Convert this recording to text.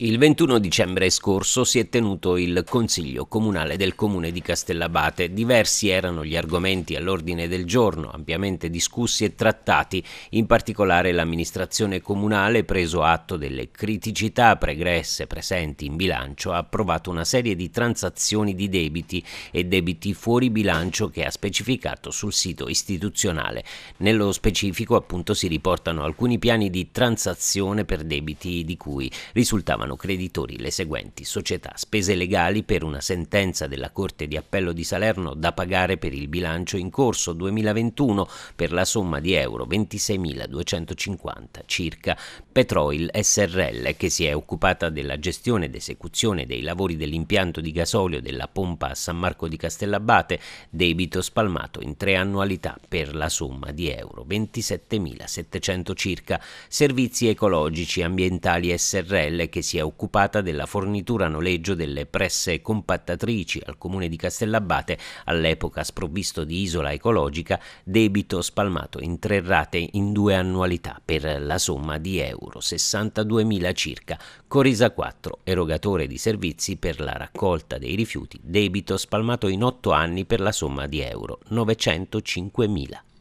Il 21 dicembre scorso si è tenuto il Consiglio Comunale del Comune di Castellabate. Diversi erano gli argomenti all'ordine del giorno, ampiamente discussi e trattati. In particolare l'amministrazione comunale, preso atto delle criticità pregresse presenti in bilancio, ha approvato una serie di transazioni di debiti e debiti fuori bilancio che ha specificato sul sito istituzionale. Nello specifico appunto si riportano alcuni piani di transazione per debiti di cui risultavano trovano creditori le seguenti società, spese legali per una sentenza della Corte di Appello di Salerno da pagare per il bilancio in corso 2021 per la somma di euro 26.250 circa, Petroil SRL che si è occupata della gestione ed esecuzione dei lavori dell'impianto di gasolio della pompa a San Marco di Castellabate, debito spalmato in tre annualità per la somma di euro 27.700 circa, servizi ecologici ambientali SRL che si è occupata della fornitura a noleggio delle presse compattatrici al comune di Castellabate, all'epoca sprovvisto di isola ecologica, debito spalmato in tre rate in due annualità per la somma di euro 62.000 circa. Corisa 4, erogatore di servizi per la raccolta dei rifiuti, debito spalmato in otto anni per la somma di euro 905.000.